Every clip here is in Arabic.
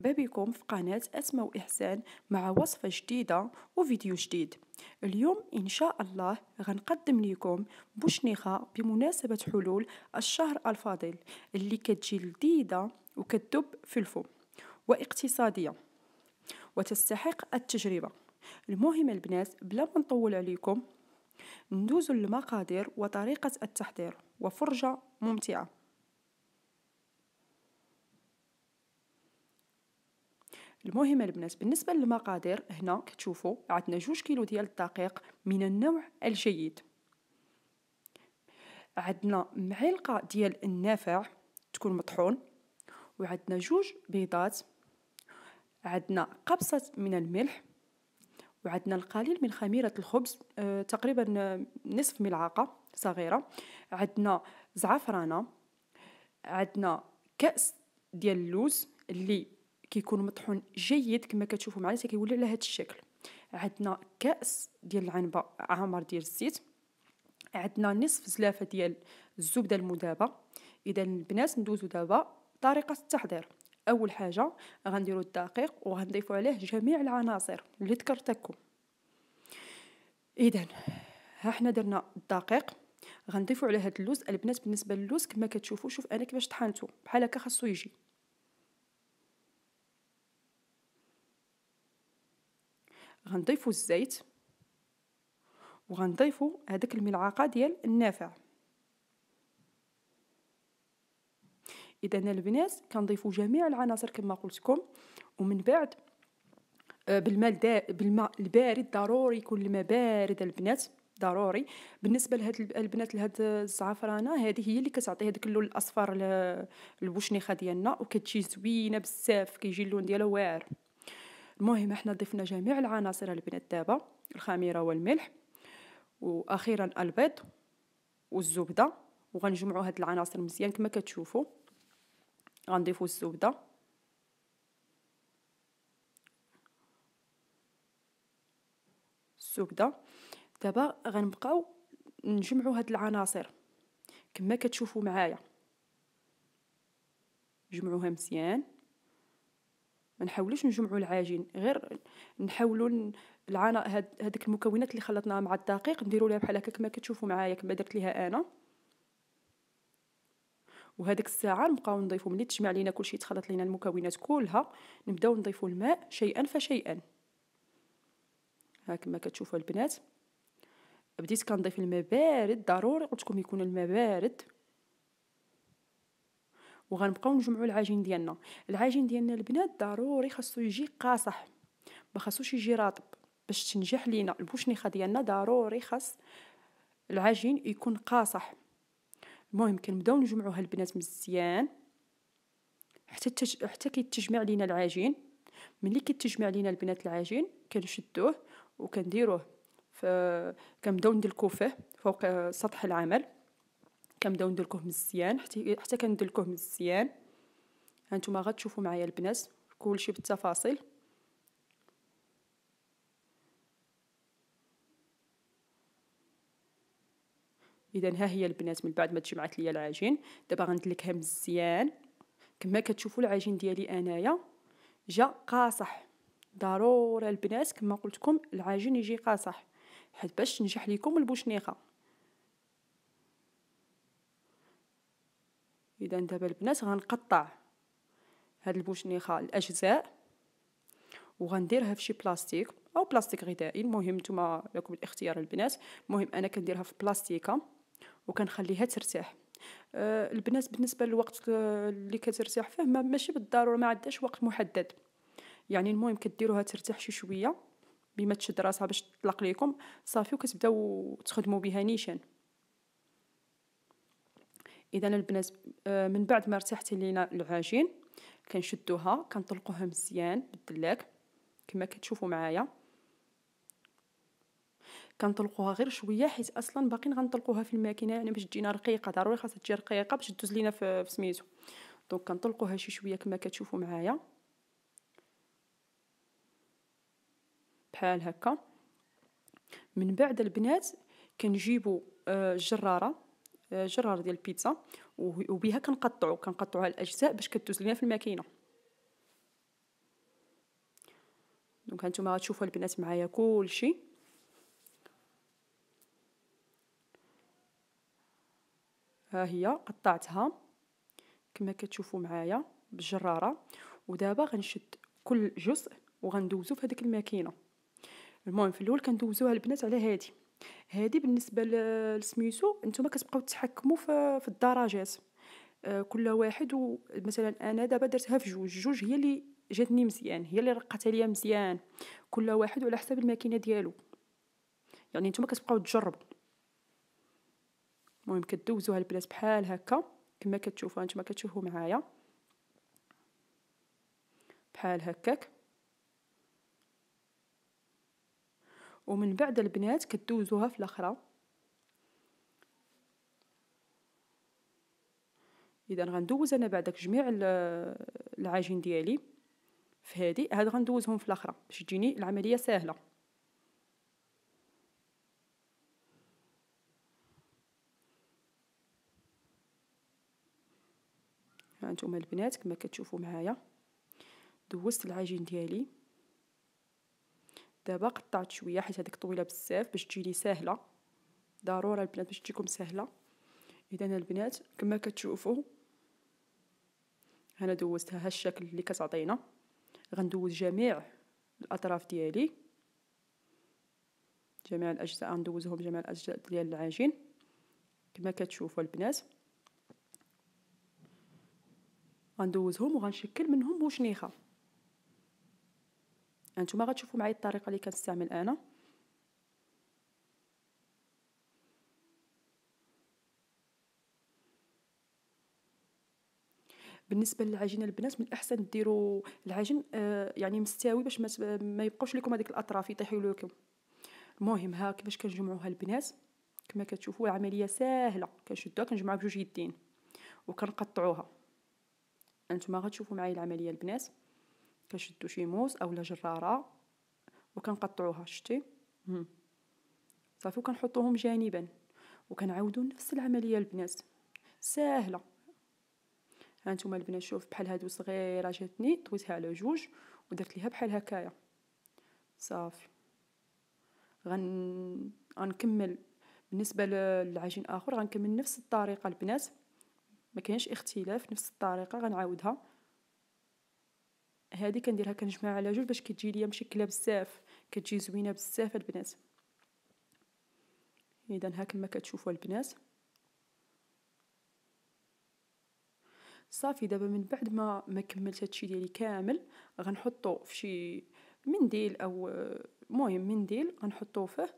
بابكم في قناة أسماء وإحسان مع وصفة جديدة وفيديو جديد اليوم إن شاء الله غنقدم لكم بوشنيخة بمناسبة حلول الشهر الفاضل اللي كتجي لذيذة وكتدب في الفم واقتصادية وتستحق التجربة المهم البنات بلا ما نطول عليكم ندوز المقادير وطريقة التحضير وفرجة ممتعة المهم البنات بالنسبة للمقادير هنا كتشوفوا عندنا جوج كيلو ديال الدقيق من النوع الجيد عندنا معلقة ديال النافع تكون مطحون وعندنا جوج بيضات عندنا قبصة من الملح وعندنا القليل من خميرة الخبز أه تقريبا آه، نصف ملعقة صغيرة عندنا زعفرانة عندنا كأس ديال اللوز اللي كيكون مطحون جيد كما كتشوفوا معايا كيولي على هذا الشكل عندنا كاس ديال العنبه عامر ديال الزيت عندنا نصف زلافه ديال الزبده المذابه اذا البنات ندوزو دابا طريقه التحضير اول حاجه غنديروا الدقيق وغنضيفوا عليه جميع العناصر اللي ذكرت لكم اذا ها حنا درنا الدقيق غنضيفوا على هاد اللوز البنات بالنسبه للوز كما كتشوفوا شوف انا كيفاش طحنته بحال هكا خاصو يجي غنضيفو الزيت وغنضيفو هذاك الملعقه ديال النافع اذا البنات كنضيفو جميع العناصر كما قلت لكم ومن بعد آه، بالماء بالماء البارد ضروري يكون الماء بارد البنات ضروري بالنسبه لهاد البنات لهاد الزعفرانه هذه هي اللي كتعطي هذاك اللون الاصفر للبوشنيخه ديالنا وكتجي زوينه بزاف كيجي اللون ديالها واعر المهم احنا ضفنا جميع العناصر دابا الخميرة والملح واخيرا البيض والزبدة وغنجمعوا هاد العناصر مزيان كما كتشوفوا غنضيفوا الزبدة الزبدة دابا غنبقاو نجمعوا هاد العناصر كما كتشوفوا معايا جمعوها مزيان ما نحاولوش نجمعوا العجين غير نحاولوا العناء هذيك المكونات اللي خلطناها مع الدقيق نديروا لها بحال هكا كما كتشوفوا معايا كما درت ليها انا وهذيك الساعه نبقاو نضيفوا ملي تجمع لينا كلشي تخلط لينا المكونات كلها نبداو نضيفوا الماء شيئا فشيئا ها كما كتشوفوا البنات بديت كنضيف الماء بارد ضروري قلت لكم يكون الماء بارد وغنبقاو نجمعوا العجين ديالنا العجين ديالنا البنات ضروري خاصو يجي قاصح ما خاصوش يجي راطب باش تنجح لينا البوشنيخه ديالنا ضروري خاص العجين يكون قاصح المهم كنبداو نجمعوها البنات مزيان حتى التج... حتى كيتجمع لينا العجين ملي كيتجمع لينا البنات العجين كنشدوه وكنديروه ف كنبداو ندير الكوفه فوق سطح العمل كنبداو ندلكوه مزيان حتى حتى كندلكوه مزيان هانتوما غتشوفوا معايا البنات كلشي بالتفاصيل اذا ها هي البنات من بعد ما تجمعات ليا العجين دابا غندلكها مزيان كما كتشوفوا العجين ديالي انايا جا قاصح ضروري البنات كما قلت لكم العجين يجي قاصح حيت باش تنجح لكم البوشنيقه اذا دابا البنات غنقطع هاد البوشنيخه الاجزاء وغنديرها في شي بلاستيك او بلاستيك غذائي المهم نتوما لكم الاختيار البنات المهم انا كنديرها في بلاستيكه وكنخليها ترتاح أه البنات بالنسبه للوقت اللي كترتاح فيه ماشي بالضروره ما عندهاش وقت محدد يعني المهم كديروها ترتاح شي شويه بما تشد راسها باش تطلق ليكم صافي وكتبداو تخدموا بها نيشان اذا البنات آه، من بعد ما ارتحت لينا العجين كنشدوها كنطلقوها مزيان بالدلاك كما كتشوفوا معايا كنطلقوها غير شويه حيت اصلا باقيين غنطلقوها في الماكينه يعني باش تجينا رقيقه ضروري خاصها تجي رقيقه باش تدوز لينا في سميتو دونك كنطلقوها شي شويه كما كتشوفوا معايا بحال هكا من بعد البنات كنجيبوا الجراره آه، آه، جرار ديال البيتزا وبها كنقطعو كنقطعو على الاجزاء باش كدوز لينا في الماكينه دونك هانتوما غتشوفوا البنات معايا كلشي ها هي قطعتها كما كتشوفوا معايا بالجراره ودابا غنشد كل جزء وغندوزو في هذيك الماكينه المهم في الاول كندوزوها البنات على هادي هادي بالنسبه للسميسو لسميتو كتبقاو تتحكموا في في الدرجات آه، كل واحد مثلا انا دابا درتها في جوج جوج هي اللي جاتني مزيان هي اللي رقات عليا مزيان كل واحد وعلى حساب الماكينه ديالو يعني نتوما كتبقاو تجربوا المهم كدوزوها البلاص بحال هكا كما كتشوفوا نتوما كتشوفوا معايا بحال هكاك ومن بعد البنات كدوزوها في الاخرى اذا غندوز انا بعدك جميع العجين ديالي في هذه هاد غندوزهم في الاخرى باش تجيني العمليه سهله ها انتم البنات كما كتشوفوا معايا دوزت العجين ديالي دابا قطعت شويه حيت هذيك طويله بزاف باش تجيني ساهله ضروره البنات باش تجيكم ساهله اذا البنات كما كتشوفوا انا دوزتها الشكل اللي كتعطينا غندوز جميع الاطراف ديالي جميع الاجزاء غندوزهم جميع الاجزاء ديال العجين كما كتشوفوا البنات غندوزهم وغنشكل منهم بوشنيخه انتم غتشوفوا معايا الطريقه اللي كنستعمل انا بالنسبه للعجينه البنات من الاحسن ديروا العجين آه يعني مستوي باش ما, ما يبقاوش لكم هذيك الاطراف يطيحوا لكم المهم ها كيفاش كنجمعوها البنات كما كتشوفوا العمليه ساهله كنشدوها كنجمعوها بجوج يدين وكنقطعوها انتما غتشوفوا معايا العمليه البنات كنشدو شي او اولا جراره وكنقطعوها شتي صافي وكنحطوهم جانبا وكنعاودو نفس العمليه البنات ساهله هانتوما البنات شوف بحال هادو صغيره جاتني طويتها على جوج ودرت ليها بحال هكايا صافي غن غنكمل بالنسبه للعجين اخر غنكمل نفس الطريقه البنات ما كاينش اختلاف نفس الطريقه غنعاودها هذه كنديرها كنجمعها على جوج باش كتجي ليا مشكله بزاف كتجي زوينه بزاف البنات اذا ها كما كتشوفوا البنات صافي دابا من بعد ما ما كملت هادشي ديالي كامل غنحطو في شي منديل او المهم منديل غنحطو فيه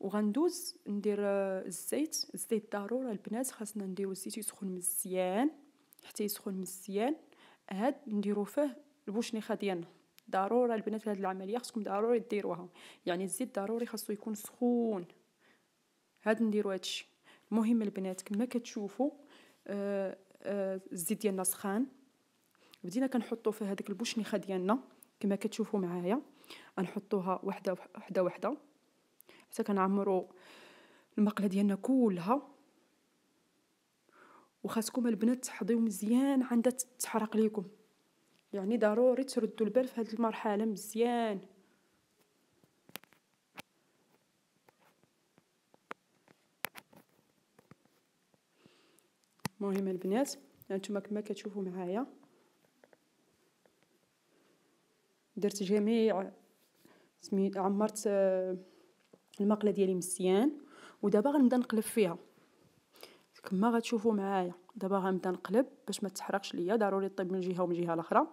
وغندوز ندير الزيت الزيت ضروره البنات خاصنا نديرو الزيت يسخن مزيان حتى يسخن مزيان هاد نديرو فيه البوشنيخه ديالنا ضروره البنات هاد العمليه خصكم ضروري ديروها يعني الزيت ضروري خاصو يكون سخون هاد نديرو هادشي المهم البنات كما كتشوفوا آه، آه، الزيت ديالنا سخان بدينا كنحطو في هذيك البوشنيخه ديالنا كما كتشوفوا معايا غنحطوها وحده وحده وحده حتى كنعمروا المقله ديالنا كلها وخاصكم البنات تحضيو مزيان عندها تحرق ليكم يعني ضروري تردوا البال في هذه المرحله مزيان المهم البنات هانتوما كما كتشوفوا معايا درت جميع سميت عمرت آه، المقله ديالي مزيان ودابا غنبدا نقلب فيها كما غتشوفوا معايا دابا غنبدا نقلب باش ما تحرقش ليا ضروري طيب من جهه ومن جهه الاخرى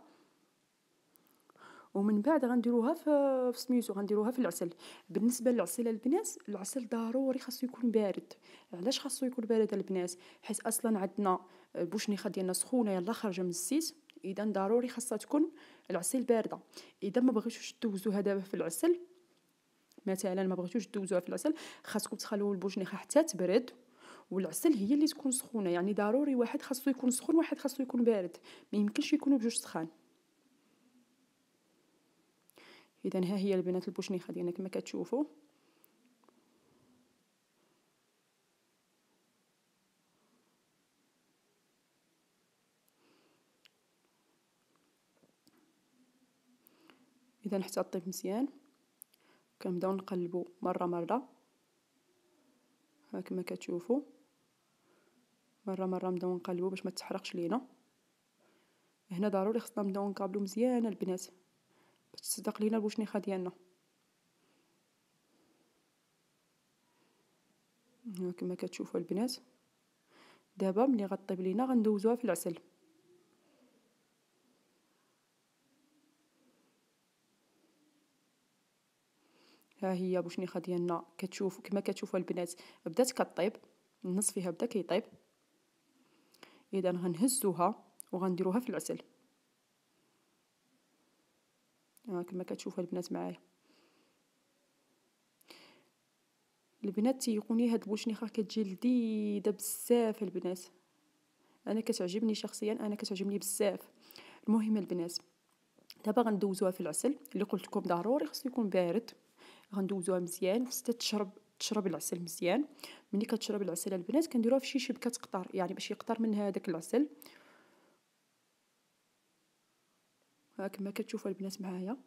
ومن بعد غنديروها في سميتو غنديروها في العسل بالنسبه للعسل البنات العسل ضروري خاصو يكون بارد علاش خاصو يكون بارد البنات حيت اصلا عندنا البوشنيخه ديالنا سخونه يلا خارجه من الزيت اذا ضروري خاصها تكون العسل بارده اذا ما بغيتوش دوزوها دابا في العسل مثلا ما بغيتوش دوزوها في العسل خاصكم تخلو البوشنيخه حتى تبرد والعسل هي اللي تكون سخونه يعني ضروري واحد خاصو يكون سخون واحد خاصو يكون بارد ما يمكنش يكونوا بجوج سخان اذا ها هي البنات البوشنيخه ديالنا كما كتشوفوا اذا حتى طيب مزيان كنبداو نقلبو مره مره ها كما كتشوفوا مره مره نبداو نقلبو باش ما تحرقش لينا هنا ضروري خصنا نبداو نقابلو مزيان البنات تصدق لينا البوشنيخة ديالنا كما كتشوفوا البنات دابا ملي غطيب لينا غندوزوها في العسل ها هي بوشنيخه ديالنا كتشوف كما كتشوفوا البنات بدات كطيب النص فيها بدا كيطيب اذا غنهزوها وغنديروها في العسل كما كتشوف البنات معايا البنات تيقوني هاد البوشنيخه كتجي لذيذه بزاف البنات انا كتعجبني شخصيا انا كتعجبني بزاف المهم البنات دابا غندوزوها في العسل اللي قلت لكم ضروري خصو يكون بارد غندوزوها مزيان خصها تشرب تشرب العسل مزيان ملي كتشرب العسل البنات كنديروها في شي شبكه تقطر يعني باش يقطر من هذاك العسل كما كتشوفوا البنات معايا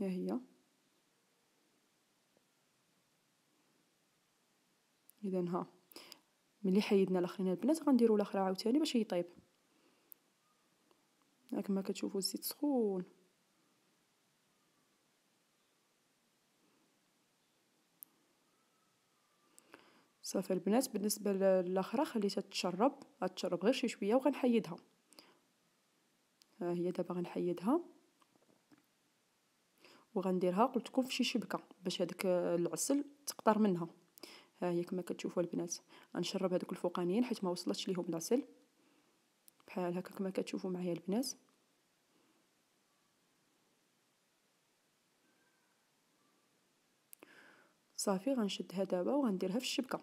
ها هي اذا ها ملي حيدنا الاخرين البنات غنديروا الاخر عاوتاني باش يطيب ها كما كتشوفوا الزيت سخون صافي البنات بالنسبة للاخرى خليتها تشرب غتشرب غير شي شوية وغنحيدها هاهي دابا غنحيدها وغنديرها قلتلكم فشي شبكة باش هذاك العسل تقطر منها هاهي كما كتشوفوا البنات غنشرب هادوك الفوقانيين حيت ما وصلتش ليهم العسل بحال هكا كما كتشوفوا معايا البنات صافي غنشدها دابا وغنديرها في الشبكه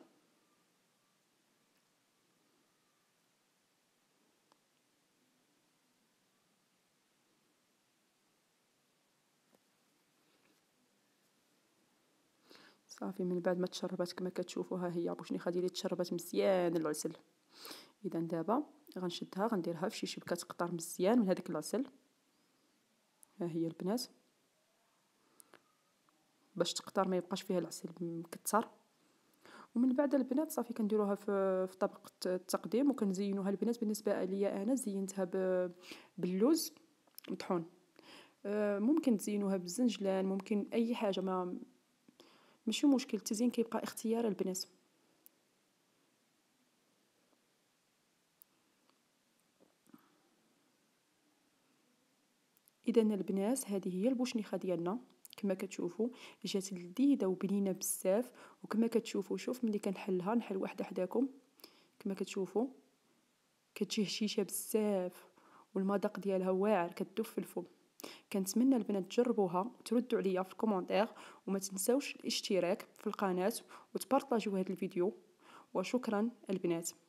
صافي من بعد ما تشربات كما كتشوفوها هي بوشني خديلي تشربات مزيان العسل اذا دابا غنشدها غنديرها في شي شبكه تقطر مزيان من هذاك العسل ها هي البنات باش تقطر ما يبقاش فيها العسل مكثر ومن بعد البنات صافي كنديروها في في طبق التقديم وكنزينوها البنات بالنسبه ليا انا زينتها باللوز مطحون آه، ممكن تزينوها بالزنجلان ممكن اي حاجه ما ماشي مشكل التزيين كيبقى اختيار البنات اذا البنات هذه هي البوشنيخه ديالنا كما كتشوفوا جات لذيذه وبنينه بزاف وكما كتشوفوا شوف ملي كنحلها نحل واحده حداكم كما كتشوفوا كتجي هشيشه بزاف والمذاق ديالها واعر كتدف في الفم كنتمنى البنات تجربوها وتردوا عليا في الكومونتير وما تنسوش الاشتراك في القناه وتبارطاجيو هذا الفيديو وشكرا البنات